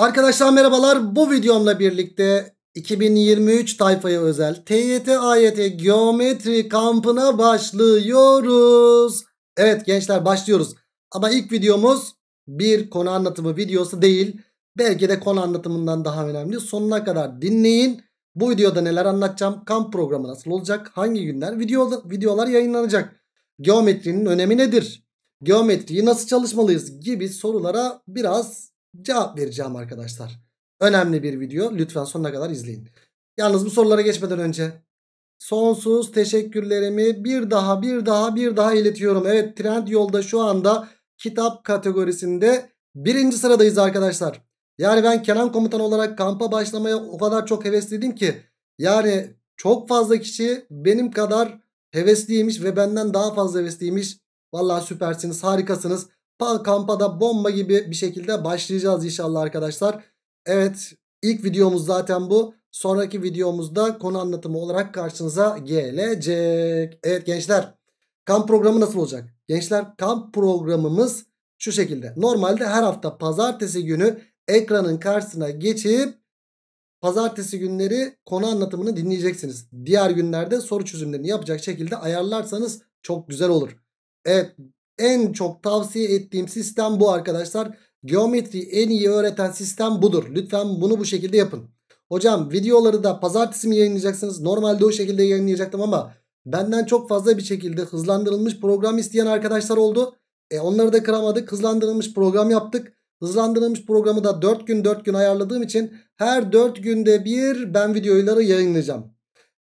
Arkadaşlar merhabalar. Bu videomla birlikte 2023 tayfaya özel TYT AYT geometri kampına başlıyoruz. Evet gençler başlıyoruz. Ama ilk videomuz bir konu anlatımı videosu değil. Belki de konu anlatımından daha önemli. Sonuna kadar dinleyin. Bu videoda neler anlatacağım? Kamp programı nasıl olacak? Hangi günler video, videolar yayınlanacak? Geometrinin önemi nedir? Geometriyi nasıl çalışmalıyız gibi sorulara biraz cevap vereceğim arkadaşlar. Önemli bir video. Lütfen sonuna kadar izleyin. Yalnız bu sorulara geçmeden önce sonsuz teşekkürlerimi bir daha bir daha bir daha iletiyorum. Evet trend yolda şu anda kitap kategorisinde birinci sıradayız arkadaşlar. Yani ben Kenan komutan olarak kampa başlamaya o kadar çok hevesliydim ki. Yani çok fazla kişi benim kadar hevesliymiş ve benden daha fazla hevesliymiş. Valla süpersiniz harikasınız kampa da bomba gibi bir şekilde başlayacağız inşallah arkadaşlar. Evet ilk videomuz zaten bu. Sonraki videomuzda konu anlatımı olarak karşınıza gelecek. Evet gençler kamp programı nasıl olacak? Gençler kamp programımız şu şekilde. Normalde her hafta pazartesi günü ekranın karşısına geçip pazartesi günleri konu anlatımını dinleyeceksiniz. Diğer günlerde soru çözümlerini yapacak şekilde ayarlarsanız çok güzel olur. Evet en çok tavsiye ettiğim sistem bu arkadaşlar. Geometri en iyi öğreten sistem budur. Lütfen bunu bu şekilde yapın. Hocam videoları da pazartesi mi yayınlayacaksınız? Normalde o şekilde yayınlayacaktım ama benden çok fazla bir şekilde hızlandırılmış program isteyen arkadaşlar oldu. E onları da kıramadık. Hızlandırılmış program yaptık. Hızlandırılmış programı da 4 gün 4 gün ayarladığım için her 4 günde bir ben videoları yayınlayacağım.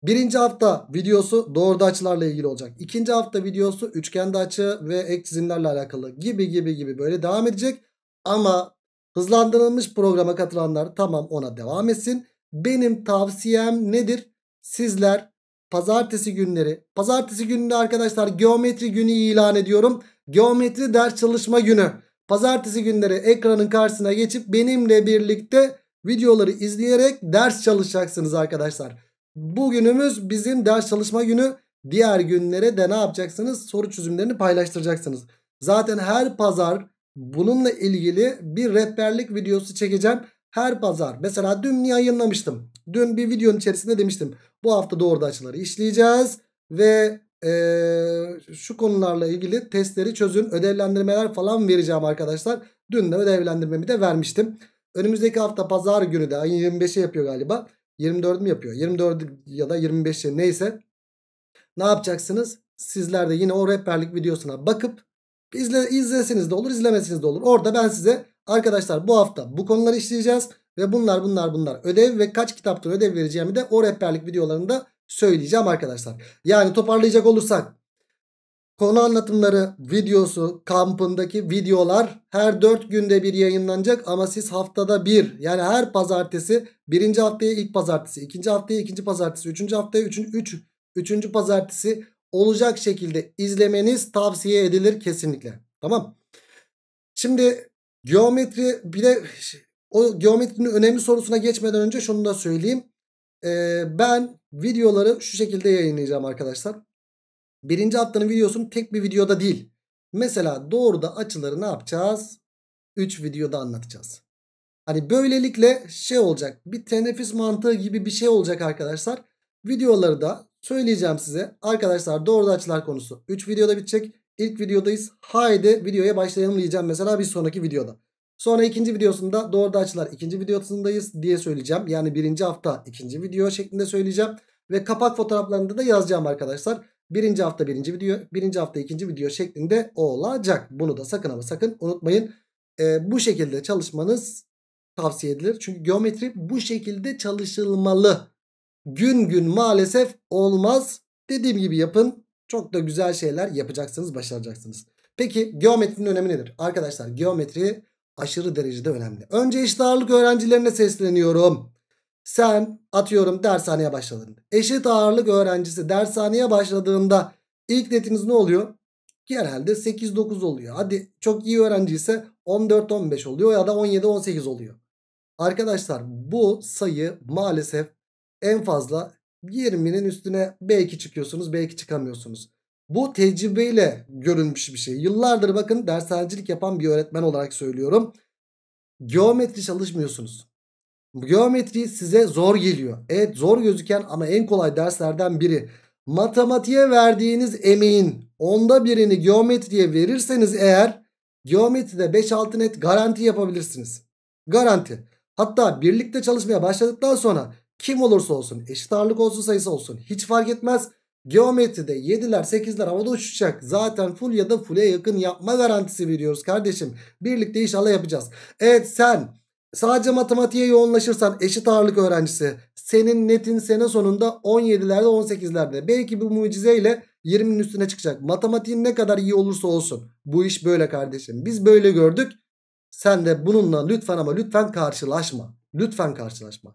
Birinci hafta videosu doğru açılarla ilgili olacak. İkinci hafta videosu üçgende açı ve ek çizimlerle alakalı gibi gibi gibi böyle devam edecek. Ama hızlandırılmış programa katılanlar tamam ona devam etsin. Benim tavsiyem nedir? Sizler pazartesi günleri, pazartesi gününde arkadaşlar geometri günü ilan ediyorum. Geometri ders çalışma günü. Pazartesi günleri ekranın karşısına geçip benimle birlikte videoları izleyerek ders çalışacaksınız arkadaşlar. Bugünümüz bizim ders çalışma günü. Diğer günlere de ne yapacaksınız? Soru çözümlerini paylaştıracaksınız. Zaten her pazar bununla ilgili bir rehberlik videosu çekeceğim. Her pazar. Mesela dün yayınlamıştım. Dün bir videonun içerisinde demiştim. Bu hafta doğru açıları işleyeceğiz. Ve ee, şu konularla ilgili testleri çözün. Ödevlendirmeler falan vereceğim arkadaşlar. Dün de ödevlendirmemi de vermiştim. Önümüzdeki hafta pazar günü de ayın 25'i yapıyor galiba. 24 mi yapıyor? 24 ya da 25 neyse. Ne yapacaksınız? Sizler de yine o rehberlik videosuna bakıp izle, izleseniz de olur izlemesiniz de olur. Orada ben size arkadaşlar bu hafta bu konuları işleyeceğiz. Ve bunlar bunlar bunlar ödev ve kaç kitaptır ödev vereceğimi de o rehberlik videolarında söyleyeceğim arkadaşlar. Yani toparlayacak olursak Konu anlatımları videosu kampındaki videolar her 4 günde bir yayınlanacak ama siz haftada bir yani her pazartesi birinci haftaya ilk pazartesi, ikinci haftaya ikinci pazartesi, üçüncü haftaya üçüncü, üç, üçüncü pazartesi olacak şekilde izlemeniz tavsiye edilir kesinlikle. Tamam. Şimdi geometri bir de o geometrinin önemli sorusuna geçmeden önce şunu da söyleyeyim. Ee, ben videoları şu şekilde yayınlayacağım arkadaşlar. Birinci haftanın videosunu tek bir videoda değil. Mesela doğruda açıları ne yapacağız? 3 videoda anlatacağız. Hani böylelikle şey olacak. Bir teneffüs mantığı gibi bir şey olacak arkadaşlar. Videoları da söyleyeceğim size. Arkadaşlar doğruda açılar konusu 3 videoda bitecek. İlk videodayız. Haydi videoya başlayalım diyeceğim mesela bir sonraki videoda. Sonra ikinci videosunda doğruda açılar ikinci videosundayız diye söyleyeceğim. Yani birinci hafta ikinci video şeklinde söyleyeceğim. Ve kapak fotoğraflarında da yazacağım arkadaşlar. Birinci hafta birinci video, birinci hafta ikinci video şeklinde olacak. Bunu da sakın ama sakın unutmayın. E, bu şekilde çalışmanız tavsiye edilir. Çünkü geometri bu şekilde çalışılmalı. Gün gün maalesef olmaz. Dediğim gibi yapın. Çok da güzel şeyler yapacaksınız, başaracaksınız. Peki geometrinin önemi nedir? Arkadaşlar geometri aşırı derecede önemli. Önce eşit ağırlık öğrencilerine sesleniyorum sen atıyorum dershaneye başladın. Eşit ağırlık öğrencisi dershaneye başladığında ilk netiniz ne oluyor? Genelde 8-9 oluyor. Hadi çok iyi öğrenciyse 14-15 oluyor ya da 17-18 oluyor. Arkadaşlar bu sayı maalesef en fazla 20'nin üstüne belki çıkıyorsunuz belki çıkamıyorsunuz. Bu tecrübeyle görünmüş bir şey. Yıllardır bakın dershanecilik yapan bir öğretmen olarak söylüyorum. Geometri çalışmıyorsunuz. Geometri size zor geliyor. Evet zor gözüken ama en kolay derslerden biri. Matematiğe verdiğiniz emeğin onda birini geometriye verirseniz eğer geometride 5-6 net garanti yapabilirsiniz. Garanti. Hatta birlikte çalışmaya başladıktan sonra kim olursa olsun eşit ağırlık olsun sayısı olsun hiç fark etmez. Geometride 7'ler 8'ler havada uçuşacak. Zaten full ya da full'e yakın yapma garantisi veriyoruz kardeşim. Birlikte inşallah yapacağız. Evet sen Sadece matematiğe yoğunlaşırsan eşit ağırlık öğrencisi senin netin sene sonunda 17'lerde 18'lerde belki bu mucizeyle 20'nin üstüne çıkacak. Matematiğin ne kadar iyi olursa olsun bu iş böyle kardeşim. Biz böyle gördük. Sen de bununla lütfen ama lütfen karşılaşma. Lütfen karşılaşma.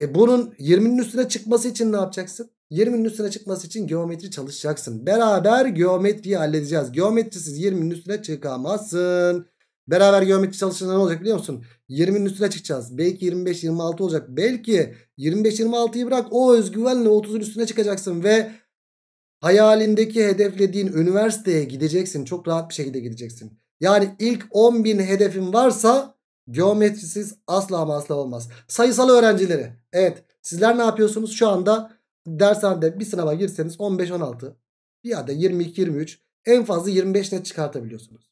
E bunun 20'nin üstüne çıkması için ne yapacaksın? 20'nin üstüne çıkması için geometri çalışacaksın. Beraber geometriyi halledeceğiz. Geometrisiz 20'nin üstüne çıkamazsın. Beraber geometri çalışınca ne olacak biliyor musun? 20'nin üstüne çıkacağız. Belki 25-26 olacak. Belki 25-26'yı bırak o özgüvenle 30'un üstüne çıkacaksın ve hayalindeki hedeflediğin üniversiteye gideceksin. Çok rahat bir şekilde gideceksin. Yani ilk 10.000 hedefin varsa geometrisiz asla ama asla olmaz. Sayısal öğrencileri. Evet sizler ne yapıyorsunuz? Şu anda dershanede bir sınava girseniz 15-16 ya da 22-23 en fazla 25 net çıkartabiliyorsunuz.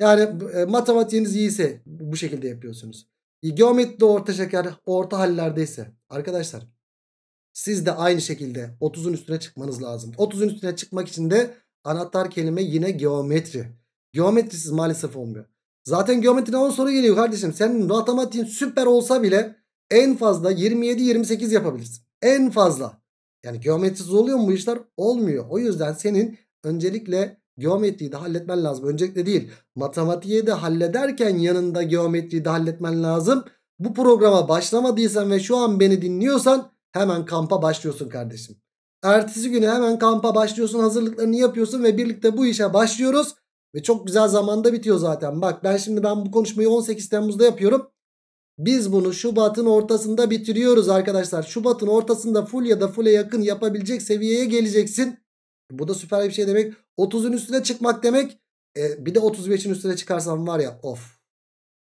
Yani e, matematiğiniz iyiyse bu şekilde yapıyorsunuz. E, Geometride orta şeker orta hallerdeyse arkadaşlar siz de aynı şekilde 30'un üstüne çıkmanız lazım. 30'un üstüne çıkmak için de anahtar kelime yine geometri. Geometrisiz maalesef olmuyor. Zaten geometriden 10 soru geliyor kardeşim. Senin matematiğin süper olsa bile en fazla 27-28 yapabilirsin. En fazla. Yani geometrisiz oluyor mu bu işler? Olmuyor. O yüzden senin öncelikle Geometriyi de halletmen lazım. Öncelikle değil matematiği de hallederken yanında geometriyi de halletmen lazım. Bu programa başlamadıysan ve şu an beni dinliyorsan hemen kampa başlıyorsun kardeşim. Ertesi günü hemen kampa başlıyorsun hazırlıklarını yapıyorsun ve birlikte bu işe başlıyoruz. Ve çok güzel zamanda bitiyor zaten. Bak ben şimdi ben bu konuşmayı 18 Temmuz'da yapıyorum. Biz bunu Şubat'ın ortasında bitiriyoruz arkadaşlar. Şubat'ın ortasında full ya da full'e yakın yapabilecek seviyeye geleceksin. Bu da süper bir şey demek. 30'un üstüne çıkmak demek. E, bir de 35'in üstüne çıkarsam var ya of.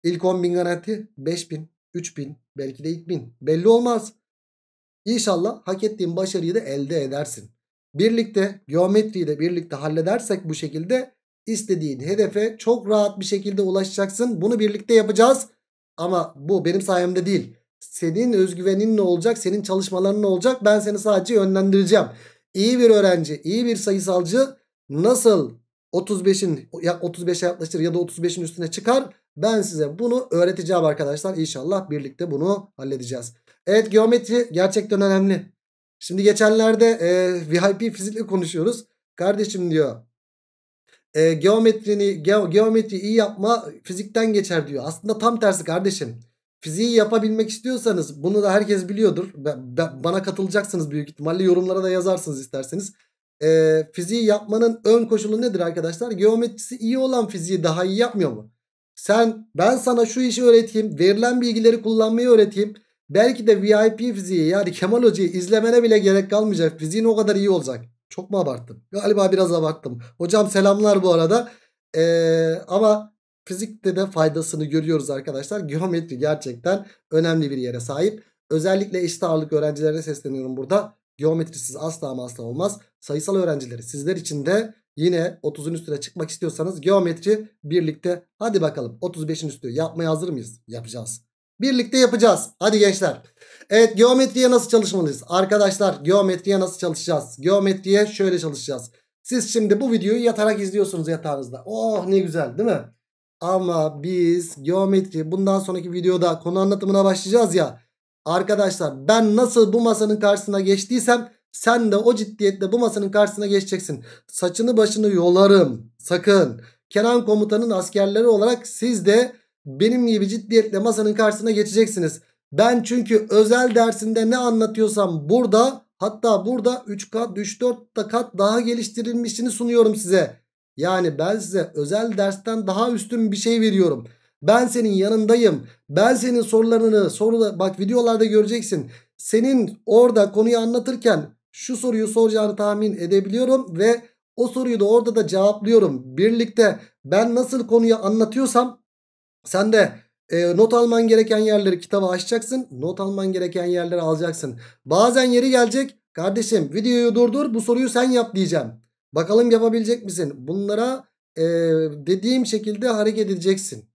İlk 10 bin garanti 5 bin, belki de 1000 Belli olmaz. İnşallah hak ettiğin başarıyı da elde edersin. Birlikte geometriyi de birlikte halledersek bu şekilde istediğin hedefe çok rahat bir şekilde ulaşacaksın. Bunu birlikte yapacağız. Ama bu benim sayemde değil. Senin özgüvenin ne olacak? Senin çalışmaların ne olacak? Ben seni sadece yönlendireceğim iyi bir öğrenci, iyi bir sayısalcı nasıl 35'in ya 35'e yaklaşır ya da 35'in üstüne çıkar? Ben size bunu öğreteceğim arkadaşlar. İnşallah birlikte bunu halledeceğiz. Evet geometri gerçekten önemli. Şimdi geçenlerde e, VIP fizikle konuşuyoruz. Kardeşim diyor e, geometrini ge geometri iyi yapma fizikten geçer diyor. Aslında tam tersi kardeşim. Fiziği yapabilmek istiyorsanız bunu da herkes biliyordur. Ben, ben, bana katılacaksınız büyük ihtimalle yorumlara da yazarsınız isterseniz. E, fiziği yapmanın ön koşulu nedir arkadaşlar? Geometrisi iyi olan fiziği daha iyi yapmıyor mu? Sen ben sana şu işi öğreteyim. Verilen bilgileri kullanmayı öğreteyim. Belki de VIP fiziği yani Kemal Hoca'yı izlemene bile gerek kalmayacak. Fiziğin o kadar iyi olacak. Çok mu abarttım? Galiba biraz abarttım. Hocam selamlar bu arada. Ee, ama Fizikte de faydasını görüyoruz arkadaşlar. Geometri gerçekten önemli bir yere sahip. Özellikle eşit ağırlık öğrencilerine sesleniyorum burada. Geometrisiz asla ama asla olmaz. Sayısal öğrencileri sizler için de yine 30'un üstüne çıkmak istiyorsanız geometri birlikte. Hadi bakalım 35'in üstü yapmaya hazır mıyız? Yapacağız. Birlikte yapacağız. Hadi gençler. Evet geometriye nasıl çalışmalıyız? Arkadaşlar geometriye nasıl çalışacağız? Geometriye şöyle çalışacağız. Siz şimdi bu videoyu yatarak izliyorsunuz yatağınızda. Oh ne güzel değil mi? Ama biz geometri bundan sonraki videoda konu anlatımına başlayacağız ya. Arkadaşlar ben nasıl bu masanın karşısına geçtiysem sen de o ciddiyetle bu masanın karşısına geçeceksin. Saçını başını yolarım sakın. Kenan komutanın askerleri olarak siz de benim gibi ciddiyetle masanın karşısına geçeceksiniz. Ben çünkü özel dersinde ne anlatıyorsam burada hatta burada 3 kat 3 4 kat daha geliştirilmişini sunuyorum size. Yani ben size özel dersten daha üstün bir şey veriyorum. Ben senin yanındayım. Ben senin sorularını soruda bak videolarda göreceksin. Senin orada konuyu anlatırken şu soruyu soracağını tahmin edebiliyorum ve o soruyu da orada da cevaplıyorum. Birlikte ben nasıl konuyu anlatıyorsam sen de e, not alman gereken yerleri kitaba açacaksın. Not alman gereken yerleri alacaksın. Bazen yeri gelecek. Kardeşim videoyu durdur bu soruyu sen yap diyeceğim. Bakalım yapabilecek misin? Bunlara e, dediğim şekilde hareket edeceksin.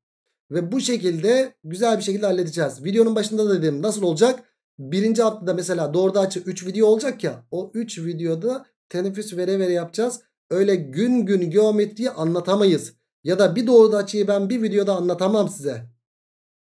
Ve bu şekilde güzel bir şekilde halledeceğiz. Videonun başında da dedim nasıl olacak? Birinci haftada mesela doğruda açı 3 video olacak ya. O 3 videoda teneffüs vere vere yapacağız. Öyle gün gün geometriyi anlatamayız. Ya da bir doğruda açıyı ben bir videoda anlatamam size.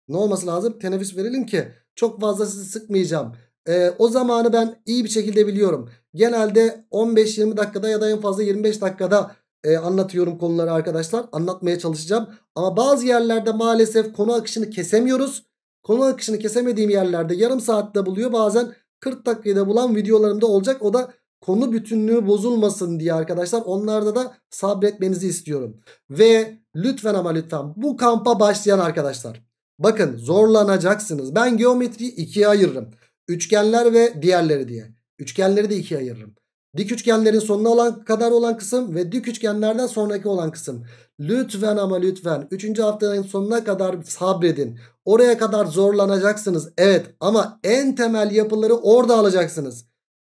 Ne olması lazım? Teneffüs verelim ki çok fazla sizi sıkmayacağım e, o zamanı ben iyi bir şekilde biliyorum. Genelde 15-20 dakikada ya da en fazla 25 dakikada e, anlatıyorum konuları arkadaşlar. Anlatmaya çalışacağım. Ama bazı yerlerde maalesef konu akışını kesemiyoruz. Konu akışını kesemediğim yerlerde yarım saatte buluyor. Bazen 40 dakikada bulan videolarımda olacak. O da konu bütünlüğü bozulmasın diye arkadaşlar. Onlarda da sabretmenizi istiyorum. Ve lütfen ama lütfen bu kampa başlayan arkadaşlar. Bakın zorlanacaksınız. Ben geometriyi ikiye ayırırım. Üçgenler ve diğerleri diye. Üçgenleri de ikiye ayırırım. Dik üçgenlerin sonuna olan kadar olan kısım ve dik üçgenlerden sonraki olan kısım. Lütfen ama lütfen 3. haftanın sonuna kadar sabredin. Oraya kadar zorlanacaksınız. Evet ama en temel yapıları orada alacaksınız.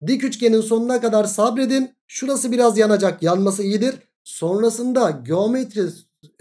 Dik üçgenin sonuna kadar sabredin. Şurası biraz yanacak. Yanması iyidir. Sonrasında geometri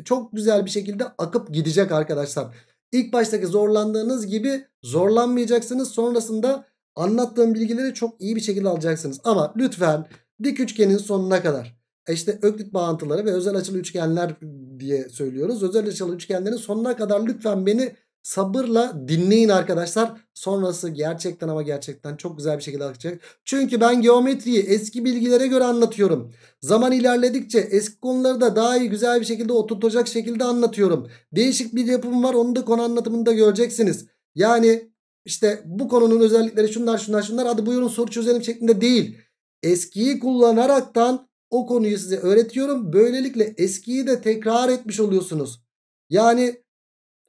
çok güzel bir şekilde akıp gidecek arkadaşlar. İlk baştaki zorlandığınız gibi zorlanmayacaksınız. Sonrasında anlattığım bilgileri çok iyi bir şekilde alacaksınız. Ama lütfen dik üçgenin sonuna kadar. E işte öklit bağıntıları ve özel açılı üçgenler diye söylüyoruz. Özel açılı üçgenlerin sonuna kadar lütfen beni Sabırla dinleyin arkadaşlar. Sonrası gerçekten ama gerçekten çok güzel bir şekilde akacak. Çünkü ben geometriyi eski bilgilere göre anlatıyorum. Zaman ilerledikçe eski konuları da daha iyi güzel bir şekilde oturtacak şekilde anlatıyorum. Değişik bir yapım var onu da konu anlatımında göreceksiniz. Yani işte bu konunun özellikleri şunlar şunlar şunlar hadi buyurun soru çözelim şeklinde değil. Eskiyi kullanaraktan o konuyu size öğretiyorum. Böylelikle eskiyi de tekrar etmiş oluyorsunuz. Yani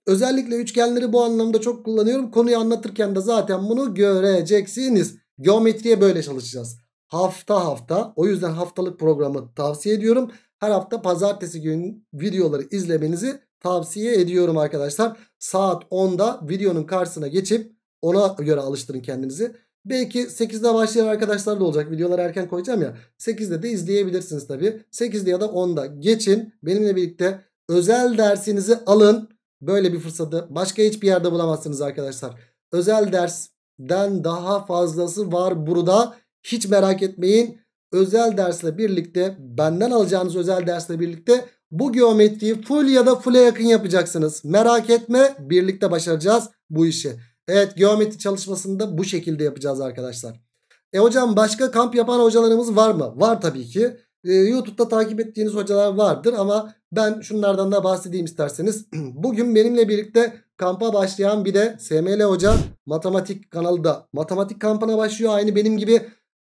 Özellikle üçgenleri bu anlamda çok kullanıyorum. Konuyu anlatırken de zaten bunu göreceksiniz. Geometriye böyle çalışacağız. Hafta hafta o yüzden haftalık programı tavsiye ediyorum. Her hafta pazartesi günü videoları izlemenizi tavsiye ediyorum arkadaşlar. Saat 10'da videonun karşısına geçip ona göre alıştırın kendinizi. Belki 8'de başlayan arkadaşlar da olacak. Videoları erken koyacağım ya. 8'de de izleyebilirsiniz tabii. 8'de ya da 10'da geçin. Benimle birlikte özel dersinizi alın. Böyle bir fırsatı başka hiçbir yerde bulamazsınız arkadaşlar. Özel dersden daha fazlası var burada. Hiç merak etmeyin. Özel dersle birlikte benden alacağınız özel dersle birlikte bu geometriyi full ya da full'e yakın yapacaksınız. Merak etme birlikte başaracağız bu işi. Evet geometri çalışmasını da bu şekilde yapacağız arkadaşlar. E hocam başka kamp yapan hocalarımız var mı? Var tabii ki e, YouTube'da takip ettiğiniz hocalar vardır ama ben şunlardan da bahsedeyim isterseniz. Bugün benimle birlikte kampa başlayan bir de SML Hoca matematik kanalı matematik kampına başlıyor. Aynı benim gibi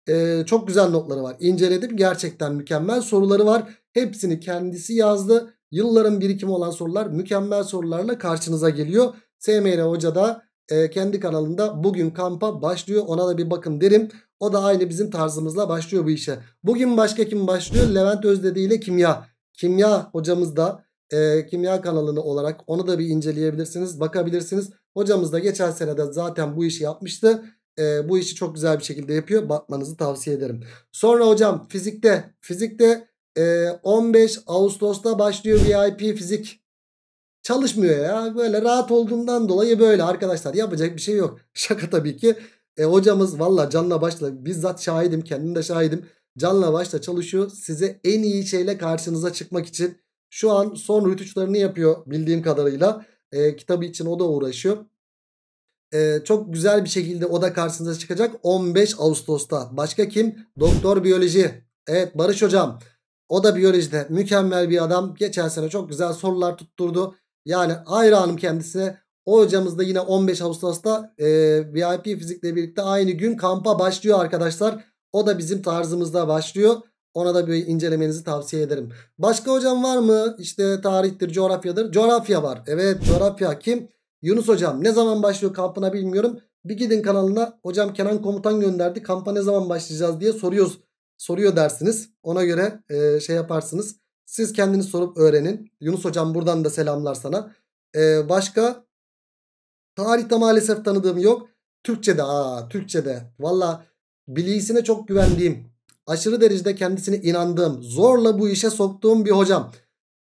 e, çok güzel notları var. İnceledim gerçekten mükemmel soruları var. Hepsini kendisi yazdı. Yılların birikimi olan sorular mükemmel sorularla karşınıza geliyor. SML Hoca da e, kendi kanalında bugün kampa başlıyor. Ona da bir bakın derim. O da aynı bizim tarzımızla başlıyor bu işe. Bugün başka kim başlıyor? Levent Özdedi ile Kimya. Kimya hocamız da e, Kimya kanalını olarak onu da bir inceleyebilirsiniz. Bakabilirsiniz. Hocamız da geçen sene de zaten bu işi yapmıştı. E, bu işi çok güzel bir şekilde yapıyor. Bakmanızı tavsiye ederim. Sonra hocam fizikte. Fizikte e, 15 Ağustos'ta başlıyor VIP fizik. Çalışmıyor ya. Böyle rahat olduğundan dolayı böyle arkadaşlar. Yapacak bir şey yok. Şaka tabii ki. E, hocamız valla canla başla bizzat şahidim. Kendim de şahidim. Canla başla çalışıyor. Size en iyi şeyle karşınıza çıkmak için. Şu an son rütüçlerini yapıyor bildiğim kadarıyla. E, kitabı için o da uğraşıyor. E, çok güzel bir şekilde o da karşınıza çıkacak. 15 Ağustos'ta. Başka kim? Doktor Biyoloji. Evet Barış Hocam. O da biyolojide mükemmel bir adam. Geçen sene çok güzel sorular tutturdu. Yani Ayra kendisine o hocamız da yine 15 Ağustos'ta e, VIP fizikle birlikte aynı gün kampa başlıyor arkadaşlar. O da bizim tarzımızda başlıyor. Ona da bir incelemenizi tavsiye ederim. Başka hocam var mı? İşte tarihtir, coğrafyadır. Coğrafya var. Evet coğrafya kim? Yunus hocam. Ne zaman başlıyor kampına bilmiyorum. Bir gidin kanalına hocam Kenan komutan gönderdi. Kampa ne zaman başlayacağız diye soruyoruz. Soruyor dersiniz. Ona göre e, şey yaparsınız. Siz kendiniz sorup öğrenin. Yunus hocam buradan da selamlar sana. Ee, başka tarihte maalesef tanıdığım yok. Türkçe'de aa Türkçe'de valla bilgisine çok güvendiğim aşırı derecede kendisine inandığım zorla bu işe soktuğum bir hocam.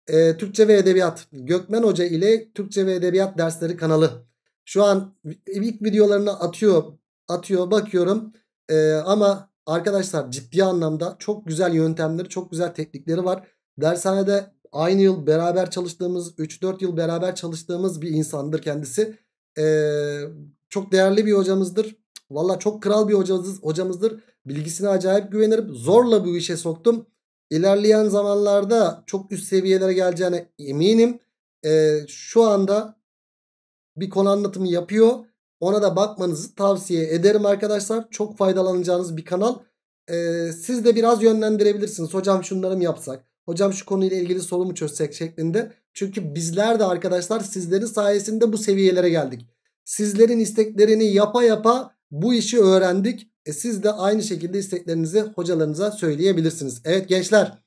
Ee, Türkçe ve Edebiyat Gökmen Hoca ile Türkçe ve Edebiyat dersleri kanalı. Şu an ilk videolarını atıyor atıyor bakıyorum ee, ama arkadaşlar ciddi anlamda çok güzel yöntemleri çok güzel teknikleri var. Dershanede aynı yıl beraber çalıştığımız 3-4 yıl beraber çalıştığımız bir insandır kendisi. Ee, çok değerli bir hocamızdır. Valla çok kral bir hocamız, hocamızdır. Bilgisine acayip güvenirim. Zorla bu işe soktum. İlerleyen zamanlarda çok üst seviyelere geleceğine eminim. Ee, şu anda bir konu anlatımı yapıyor. Ona da bakmanızı tavsiye ederim arkadaşlar. Çok faydalanacağınız bir kanal. Ee, siz de biraz yönlendirebilirsiniz. Hocam şunları mı yapsak? Hocam şu konuyla ilgili sorumu mu çözsek şeklinde. Çünkü bizler de arkadaşlar sizlerin sayesinde bu seviyelere geldik. Sizlerin isteklerini yapa yapa bu işi öğrendik. E siz de aynı şekilde isteklerinizi hocalarınıza söyleyebilirsiniz. Evet gençler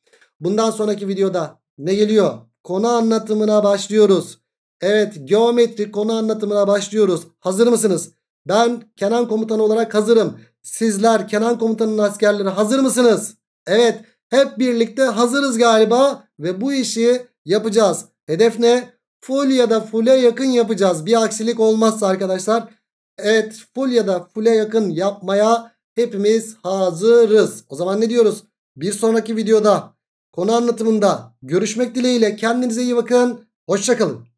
bundan sonraki videoda ne geliyor? Konu anlatımına başlıyoruz. Evet geometri konu anlatımına başlıyoruz. Hazır mısınız? Ben Kenan komutanı olarak hazırım. Sizler Kenan komutanın askerleri hazır mısınız? Evet hep birlikte hazırız galiba ve bu işi yapacağız. Hedef ne? Full ya da full'e yakın yapacağız. Bir aksilik olmazsa arkadaşlar. Evet full ya da full'e yakın yapmaya hepimiz hazırız. O zaman ne diyoruz? Bir sonraki videoda konu anlatımında görüşmek dileğiyle kendinize iyi bakın. Hoşçakalın.